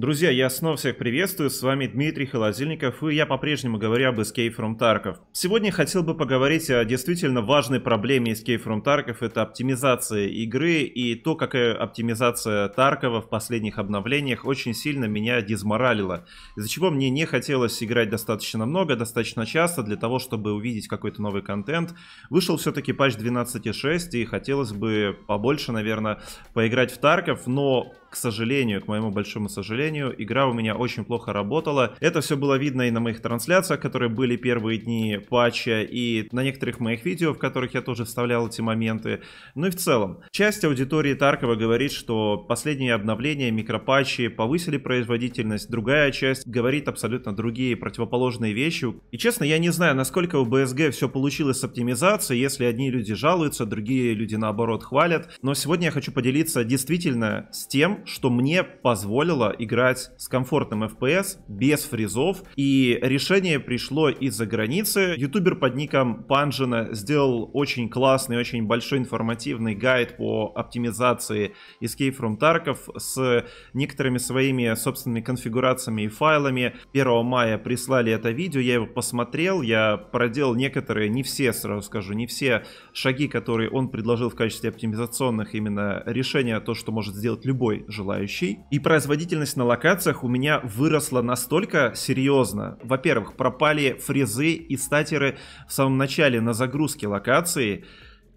Друзья, я снова всех приветствую, с вами Дмитрий Холодильников, и я по-прежнему говорю об Escape from Tarkov. Сегодня хотел бы поговорить о действительно важной проблеме Escape from Tarkov, это оптимизация игры и то, какая оптимизация Таркова в последних обновлениях очень сильно меня дезморалила, из-за чего мне не хотелось играть достаточно много, достаточно часто, для того, чтобы увидеть какой-то новый контент. Вышел все-таки патч 12.6, и хотелось бы побольше, наверное, поиграть в Тарков, но к сожалению, к моему большому сожалению, игра у меня очень плохо работала. Это все было видно и на моих трансляциях, которые были первые дни патча, и на некоторых моих видео, в которых я тоже вставлял эти моменты. Ну и в целом, часть аудитории Таркова говорит, что последние обновления, микропатчи повысили производительность, другая часть говорит абсолютно другие противоположные вещи. И честно, я не знаю, насколько у BSG все получилось с оптимизацией, если одни люди жалуются, другие люди наоборот хвалят. Но сегодня я хочу поделиться действительно с тем, что мне позволило играть с комфортным FPS, без фризов, и решение пришло из-за границы. Ютубер под ником Панжина сделал очень классный, очень большой информативный гайд по оптимизации Escape from Tarkov с некоторыми своими собственными конфигурациями и файлами. 1 мая прислали это видео, я его посмотрел, я проделал некоторые, не все, сразу скажу, не все шаги, которые он предложил в качестве оптимизационных именно решения, то, что может сделать любой желающий. И производительность на локациях у меня выросла настолько серьезно. Во-первых, пропали фрезы и статеры в самом начале на загрузке локации.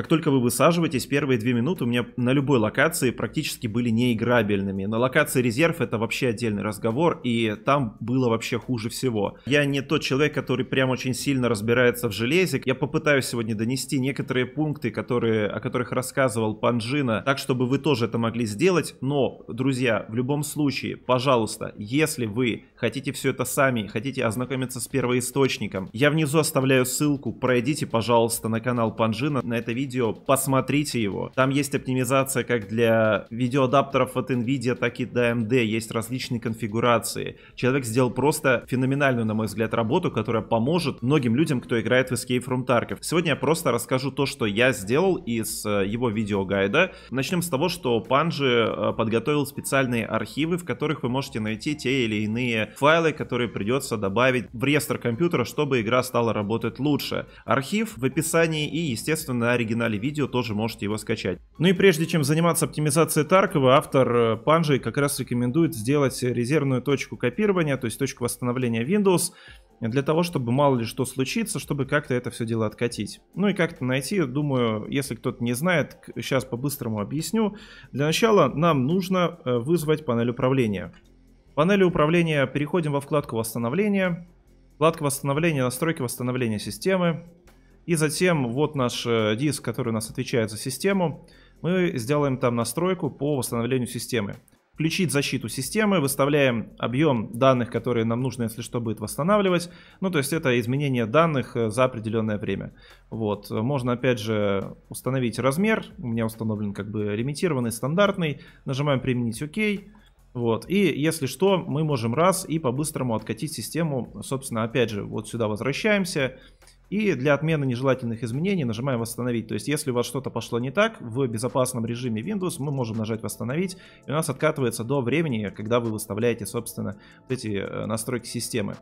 Как только вы высаживаетесь, первые две минуты у меня на любой локации практически были неиграбельными. На локации резерв это вообще отдельный разговор, и там было вообще хуже всего. Я не тот человек, который прям очень сильно разбирается в железе. Я попытаюсь сегодня донести некоторые пункты, которые, о которых рассказывал Панжина, так, чтобы вы тоже это могли сделать. Но, друзья, в любом случае, пожалуйста, если вы хотите все это сами, хотите ознакомиться с первоисточником, я внизу оставляю ссылку, пройдите, пожалуйста, на канал Панжина, на это видео видео, посмотрите его. Там есть оптимизация как для видеоадаптеров от NVIDIA, так и для AMD, есть различные конфигурации. Человек сделал просто феноменальную, на мой взгляд, работу, которая поможет многим людям, кто играет в Escape from Tarkov. Сегодня я просто расскажу то, что я сделал из э, его видеогайда. Начнем с того, что Панжи э, подготовил специальные архивы, в которых вы можете найти те или иные файлы, которые придется добавить в реестр компьютера, чтобы игра стала работать лучше. Архив в описании и, естественно, оригинальный финале видео тоже можете его скачать. Ну и прежде чем заниматься оптимизацией Таркова, автор э, Панжи как раз рекомендует сделать резервную точку копирования, то есть точку восстановления Windows, для того, чтобы мало ли что случится, чтобы как-то это все дело откатить. Ну и как-то найти, думаю, если кто-то не знает, сейчас по-быстрому объясню. Для начала нам нужно э, вызвать панель управления. В панели управления переходим во вкладку восстановления, вкладка восстановления, настройки восстановления системы, и затем вот наш э, диск, который у нас отвечает за систему. Мы сделаем там настройку по восстановлению системы. Включить защиту системы, выставляем объем данных, которые нам нужно, если что, будет восстанавливать. Ну, то есть это изменение данных э, за определенное время. Вот. Можно, опять же, установить размер. У меня установлен как бы лимитированный, стандартный. Нажимаем «Применить ОК». Вот, и если что, мы можем раз и по-быстрому откатить систему, собственно, опять же, вот сюда возвращаемся, и для отмены нежелательных изменений нажимаем «Восстановить». То есть, если у вас что-то пошло не так, в безопасном режиме Windows мы можем нажать «Восстановить», и у нас откатывается до времени, когда вы выставляете, собственно, вот эти э, настройки системы.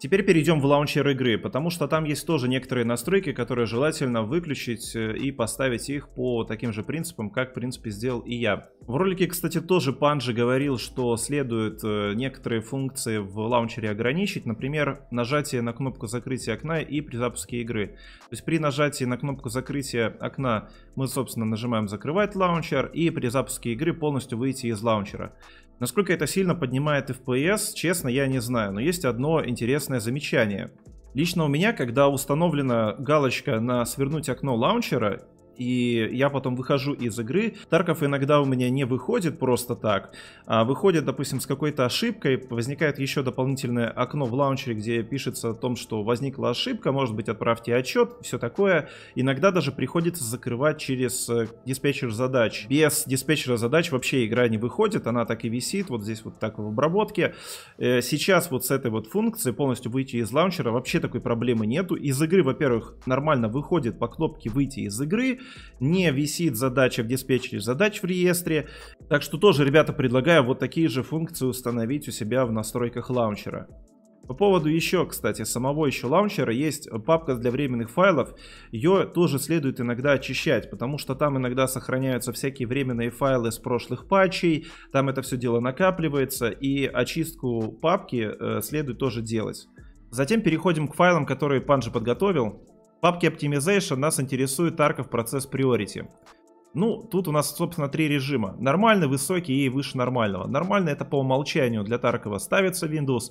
Теперь перейдем в лаунчер игры, потому что там есть тоже некоторые настройки, которые желательно выключить э, и поставить их по таким же принципам, как в принципе сделал и я. В ролике, кстати, тоже Панжи говорил, что следует э, некоторые функции в лаунчере ограничить, например, нажатие на кнопку закрытия окна и при запуске игры. То есть при нажатии на кнопку закрытия окна мы, собственно, нажимаем закрывать лаунчер и при запуске игры полностью выйти из лаунчера. Насколько это сильно поднимает FPS, честно, я не знаю, но есть одно интересное замечание. Лично у меня, когда установлена галочка на свернуть окно лаунчера, и я потом выхожу из игры. Тарков иногда у меня не выходит просто так, а выходит, допустим, с какой-то ошибкой, возникает еще дополнительное окно в лаунчере, где пишется о том, что возникла ошибка, может быть, отправьте отчет, все такое. Иногда даже приходится закрывать через э, диспетчер задач. Без диспетчера задач вообще игра не выходит, она так и висит, вот здесь вот так в обработке. Э, сейчас вот с этой вот функцией полностью выйти из лаунчера вообще такой проблемы нету. Из игры, во-первых, нормально выходит по кнопке выйти из игры, не висит задача в диспетчере задач в реестре. Так что тоже, ребята, предлагаю вот такие же функции установить у себя в настройках лаунчера. По поводу еще, кстати, самого еще лаунчера есть папка для временных файлов. Ее тоже следует иногда очищать, потому что там иногда сохраняются всякие временные файлы с прошлых патчей. Там это все дело накапливается, и очистку папки э, следует тоже делать. Затем переходим к файлам, которые Панжи подготовил. В папке Optimization нас интересует арков процесс Priority. Ну, тут у нас, собственно, три режима. Нормальный, высокий и выше нормального. Нормальный это по умолчанию для Таркова ставится Windows.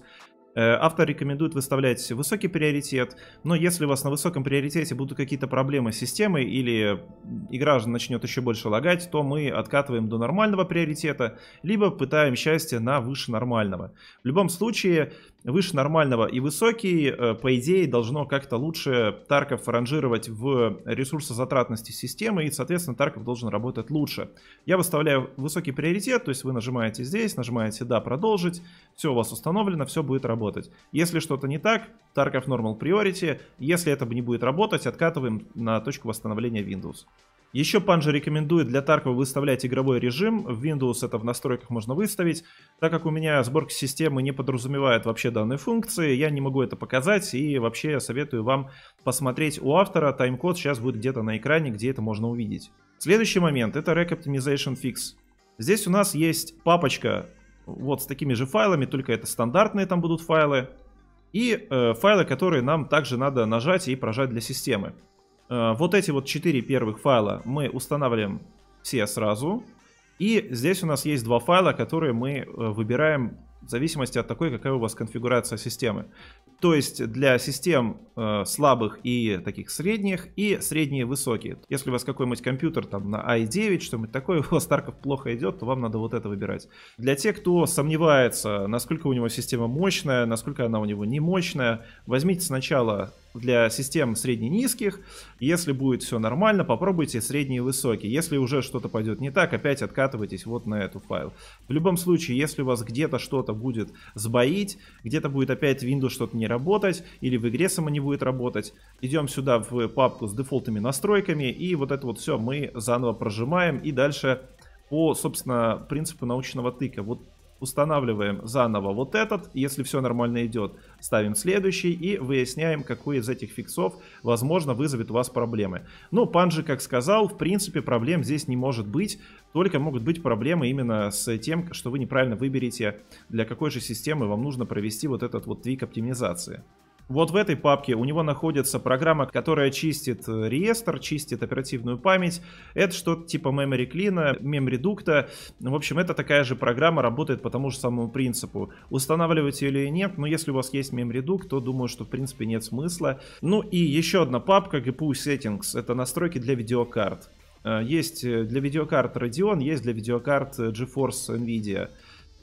Э, автор рекомендует выставлять высокий приоритет, но если у вас на высоком приоритете будут какие-то проблемы с системой или игра же начнет еще больше лагать, то мы откатываем до нормального приоритета, либо пытаем счастье на выше нормального. В любом случае, выше нормального и высокий, э, по идее, должно как-то лучше Тарков ранжировать в ресурсозатратности системы, и, соответственно, Тарков должен работать лучше. Я выставляю высокий приоритет, то есть вы нажимаете здесь, нажимаете «Да, продолжить», все у вас установлено, все будет работать. Если что-то не так, Тарков Normal Priority, если это не будет работать, откатываем на точку восстановления Windows. Еще Панжи рекомендует для Таркова выставлять игровой режим. В Windows это в настройках можно выставить. Так как у меня сборка системы не подразумевает вообще данные функции, я не могу это показать. И вообще я советую вам посмотреть у автора. Тайм-код сейчас будет где-то на экране, где это можно увидеть. Следующий момент — это Rack Optimization Fix. Здесь у нас есть папочка вот с такими же файлами, только это стандартные там будут файлы. И э, файлы, которые нам также надо нажать и прожать для системы. Э, вот эти вот четыре первых файла мы устанавливаем все сразу. И здесь у нас есть два файла, которые мы э, выбираем в зависимости от такой, какая у вас конфигурация системы. То есть для систем э, слабых и таких средних, и средние высокие. Если у вас какой-нибудь компьютер там на i9, что-нибудь такое, у вас Тарков плохо идет, то вам надо вот это выбирать. Для тех, кто сомневается, насколько у него система мощная, насколько она у него не мощная, возьмите сначала для систем средне-низких. Если будет все нормально, попробуйте средний и высокий. Если уже что-то пойдет не так, опять откатывайтесь вот на эту файл. В любом случае, если у вас где-то что-то будет сбоить, где-то будет опять Windows что-то не работать, или в игре сама не будет работать, идем сюда в папку с дефолтными настройками, и вот это вот все мы заново прожимаем, и дальше по, собственно, принципу научного тыка. Вот устанавливаем заново вот этот, если все нормально идет, ставим следующий и выясняем, какой из этих фиксов, возможно, вызовет у вас проблемы. Ну, Панджи, как сказал, в принципе, проблем здесь не может быть, только могут быть проблемы именно с тем, что вы неправильно выберете, для какой же системы вам нужно провести вот этот вот твик оптимизации. Вот в этой папке у него находится программа, которая чистит э, реестр, чистит оперативную память. Это что-то типа memory clean, memredukta. В общем, это такая же программа, работает по тому же самому принципу. Устанавливать ее или нет, но если у вас есть Memory memreduct, то думаю, что в принципе нет смысла. Ну и еще одна папка GPU settings, это настройки для видеокарт. Э, есть э, для видеокарт Radeon, есть для видеокарт GeForce NVIDIA.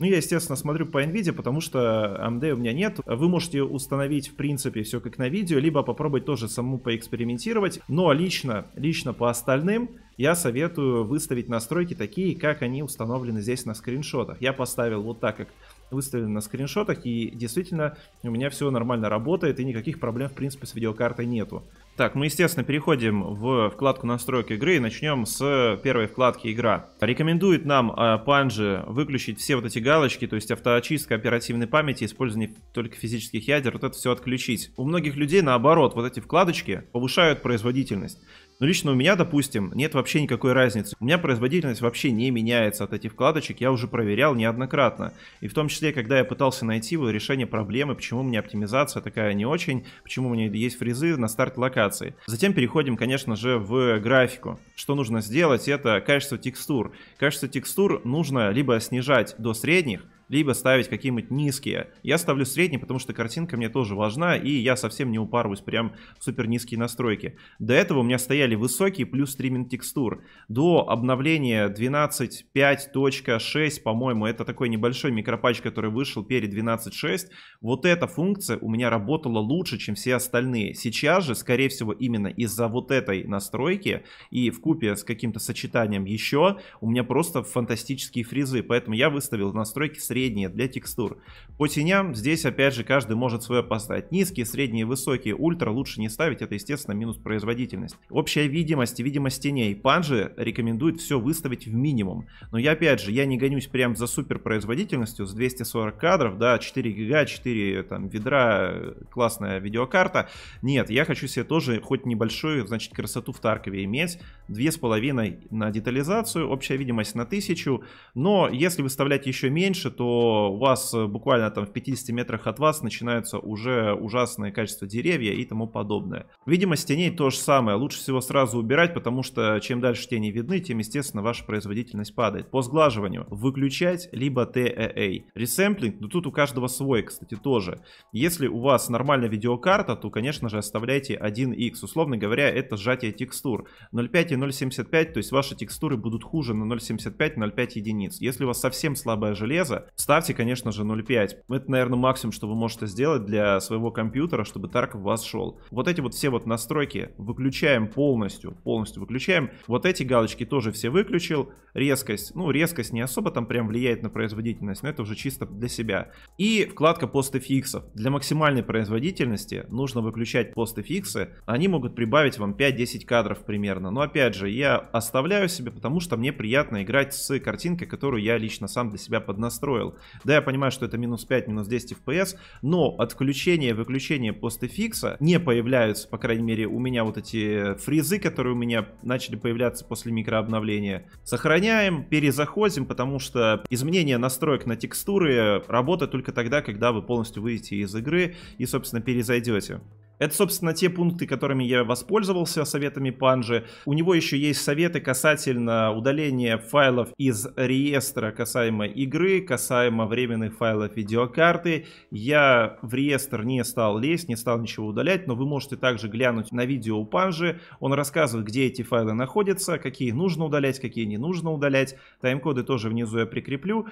Ну, я, естественно, смотрю по NVIDIA, потому что AMD у меня нет. Вы можете установить, в принципе, все как на видео, либо попробовать тоже саму поэкспериментировать. Но лично, лично по остальным я советую выставить настройки такие, как они установлены здесь на скриншотах. Я поставил вот так, как выставлено на скриншотах, и действительно у меня все нормально работает, и никаких проблем, в принципе, с видеокартой нету. Так, мы, естественно, переходим в вкладку настройки игры и начнем с первой вкладки «Игра». Рекомендует нам э, Панжи выключить все вот эти галочки, то есть автоочистка оперативной памяти, использование только физических ядер, вот это все отключить. У многих людей, наоборот, вот эти вкладочки повышают производительность. Но ну, лично у меня, допустим, нет вообще никакой разницы. У меня производительность вообще не меняется от этих вкладочек, я уже проверял неоднократно. И в том числе, когда я пытался найти решение проблемы, почему у меня оптимизация такая не очень, почему у меня есть фрезы на старт локации. Затем переходим, конечно же, в графику. Что нужно сделать, это качество текстур. Качество текстур нужно либо снижать до средних, либо ставить какие-нибудь низкие. Я ставлю средний, потому что картинка мне тоже важна, и я совсем не упарываюсь прям в супер низкие настройки. До этого у меня стояли высокие плюс стриминг текстур. До обновления 12.5.6, по-моему, это такой небольшой микропатч, который вышел перед 12.6, вот эта функция у меня работала лучше, чем все остальные. Сейчас же, скорее всего, именно из-за вот этой настройки и в купе с каким-то сочетанием еще, у меня просто фантастические фризы, поэтому я выставил настройки средние средние для текстур. По теням здесь опять же каждый может свое поставить. Низкие, средние, высокие, ультра лучше не ставить, это естественно минус производительность. Общая видимость и видимость теней. Панжи рекомендует все выставить в минимум. Но я опять же, я не гонюсь прям за супер производительностью с 240 кадров, да, 4 гига, 4 там ведра, классная видеокарта. Нет, я хочу себе тоже хоть небольшую, значит, красоту в Таркове иметь. 2,5 на детализацию, общая видимость на 1000. Но если выставлять еще меньше, то то у вас э, буквально там в 50 метрах от вас начинаются уже ужасные качества деревья и тому подобное. Видимость теней то же самое. Лучше всего сразу убирать, потому что чем дальше тени видны, тем, естественно, ваша производительность падает. По сглаживанию выключать либо TAA. Э Ресэмплинг, ну тут у каждого свой, кстати, тоже. Если у вас нормальная видеокарта, то, конечно же, оставляйте 1x. Условно говоря, это сжатие текстур. 0.5 и 0.75, то есть ваши текстуры будут хуже на 0.75-0.5 единиц. Если у вас совсем слабое железо, Ставьте, конечно же, 0.5. Это, наверное, максимум, что вы можете сделать для своего компьютера, чтобы тарг в вас шел. Вот эти вот все вот настройки выключаем полностью, полностью выключаем. Вот эти галочки тоже все выключил. Резкость, ну, резкость не особо там прям влияет на производительность, но это уже чисто для себя. И вкладка постфиксов. Для максимальной производительности нужно выключать постфиксы. Они могут прибавить вам 5-10 кадров примерно. Но опять же, я оставляю себе, потому что мне приятно играть с картинкой, которую я лично сам для себя поднастроил настроил. Да, я понимаю, что это минус 5, минус 10 FPS, но от выключение и выключения не появляются, по крайней мере, у меня вот эти фризы, которые у меня начали появляться после микрообновления. Сохраняем, перезаходим, потому что изменение настроек на текстуры работает только тогда, когда вы полностью выйдете из игры и, собственно, перезайдете. Это, собственно, те пункты, которыми я воспользовался, советами Панжи. У него еще есть советы касательно удаления файлов из реестра касаемо игры, касаемо временных файлов видеокарты. Я в реестр не стал лезть, не стал ничего удалять, но вы можете также глянуть на видео у Панжи. Он рассказывает, где эти файлы находятся, какие нужно удалять, какие не нужно удалять. Тайм-коды тоже внизу я прикреплю.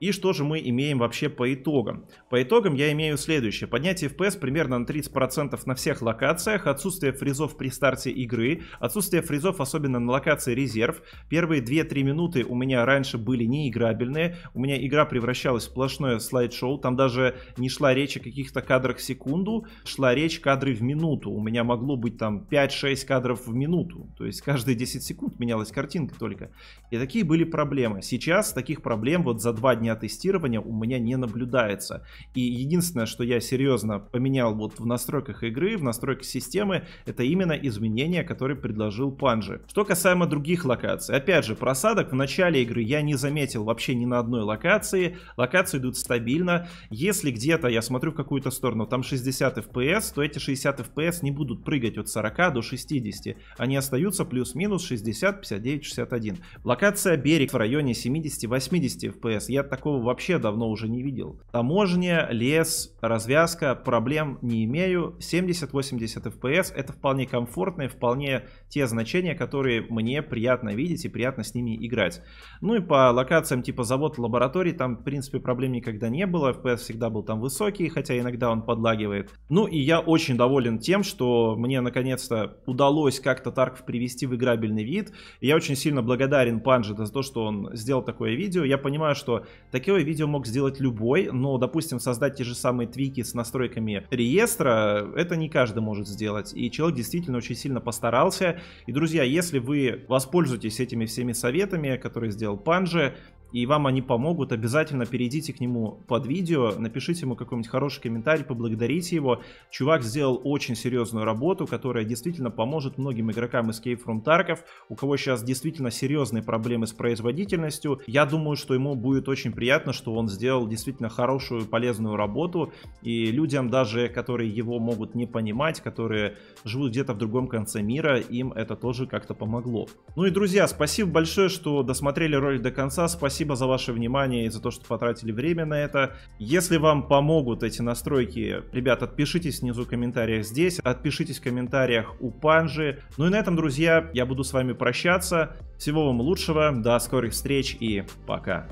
И что же мы имеем вообще по итогам? По итогам я имею следующее. Поднятие FPS примерно на 30% на всех локациях, отсутствие фризов при старте игры, отсутствие фризов особенно на локации резерв. Первые 2-3 минуты у меня раньше были неиграбельные, у меня игра превращалась в сплошное слайд-шоу, там даже не шла речь о каких-то кадрах в секунду, шла речь кадры в минуту. У меня могло быть там 5-6 кадров в минуту, то есть каждые 10 секунд менялась картинка только. И такие были проблемы. Сейчас таких проблем вот за 2 дня плане тестирования у меня не наблюдается. И единственное, что я серьезно поменял вот в настройках игры, в настройках системы, это именно изменения, которые предложил Панжи. Что касаемо других локаций, опять же, просадок в начале игры я не заметил вообще ни на одной локации, локации идут стабильно, если где-то я смотрю в какую-то сторону, там 60 FPS, то эти 60 FPS не будут прыгать от 40 до 60, они остаются плюс-минус 60, 59, 61. Локация берег в районе 70-80 FPS, я так такого вообще давно уже не видел. Таможня, лес, развязка, проблем не имею. 70-80 FPS это вполне комфортные, вполне те значения, которые мне приятно видеть и приятно с ними играть. Ну и по локациям типа завод, лабораторий, там в принципе проблем никогда не было. FPS всегда был там высокий, хотя иногда он подлагивает. Ну и я очень доволен тем, что мне наконец-то удалось как-то Тарков привести в играбельный вид. я очень сильно благодарен Панже за то, что он сделал такое видео. Я понимаю, что Такое видео мог сделать любой, но, допустим, создать те же самые твики с настройками реестра, это не каждый может сделать. И человек действительно очень сильно постарался. И, друзья, если вы воспользуетесь этими всеми советами, которые сделал Панжи, и вам они помогут. Обязательно перейдите к нему под видео, напишите ему какой-нибудь хороший комментарий, поблагодарите его. Чувак сделал очень серьезную работу, которая действительно поможет многим игрокам Escape from Tarkov, у кого сейчас действительно серьезные проблемы с производительностью. Я думаю, что ему будет очень приятно, что он сделал действительно хорошую, полезную работу, и людям даже, которые его могут не понимать, которые живут где-то в другом конце мира, им это тоже как-то помогло. Ну и, друзья, спасибо большое, что досмотрели ролик до конца, спасибо спасибо за ваше внимание и за то, что потратили время на это. Если вам помогут эти настройки, ребят, отпишитесь внизу в комментариях здесь, отпишитесь в комментариях у Панжи. Ну и на этом, друзья, я буду с вами прощаться. Всего вам лучшего, до скорых встреч и пока.